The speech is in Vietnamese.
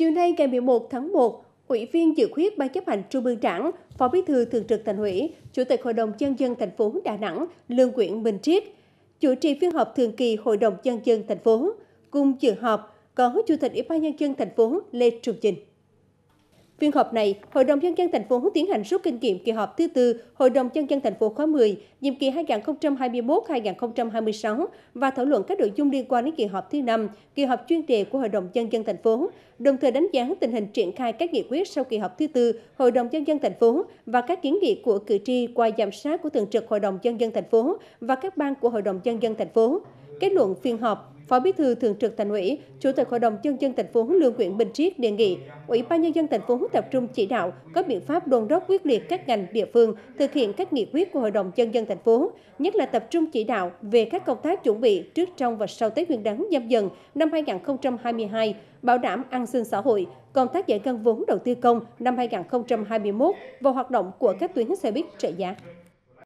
Chiều nay ngày 11 tháng 1, Ủy viên dự khuyết Ban chấp hành Trung ương Đảng, Phó Bí thư Thường trực Thành ủy, Chủ tịch Hội đồng Nhân dân thành phố Đà Nẵng Lương Nguyễn Minh Triết chủ trì phiên họp thường kỳ Hội đồng Nhân dân thành phố. Cùng dự họp có Chủ tịch Ủy ban Nhân dân thành phố Lê Trung Trình. Phiên họp này, Hội đồng nhân dân thành phố tiến hành rút kinh nghiệm kỳ họp thứ tư Hội đồng nhân dân thành phố khóa 10, nhiệm kỳ 2021-2026 và thảo luận các nội dung liên quan đến kỳ họp thứ năm, kỳ họp chuyên đề của Hội đồng nhân dân thành phố, đồng thời đánh giá tình hình triển khai các nghị quyết sau kỳ họp thứ tư Hội đồng nhân dân thành phố và các kiến nghị của cử tri qua giám sát của thường trực Hội đồng nhân dân thành phố và các ban của Hội đồng nhân dân thành phố. Kết luận phiên họp, Phó Bí thư Thường trực Thành ủy, Chủ tịch Hội đồng nhân dân thành phố Lương Nguyễn Bình Triết đề nghị Ủy ban nhân dân thành phố tập trung chỉ đạo các biện pháp đôn đốc quyết liệt các ngành địa phương thực hiện các nghị quyết của Hội đồng nhân dân thành phố, nhất là tập trung chỉ đạo về các công tác chuẩn bị trước trong và sau Tết Nguyên đán nhâm dần năm 2022, bảo đảm an sinh xã hội, công tác giải ngân vốn đầu tư công năm 2021 và hoạt động của các tuyến xe buýt trợ giá.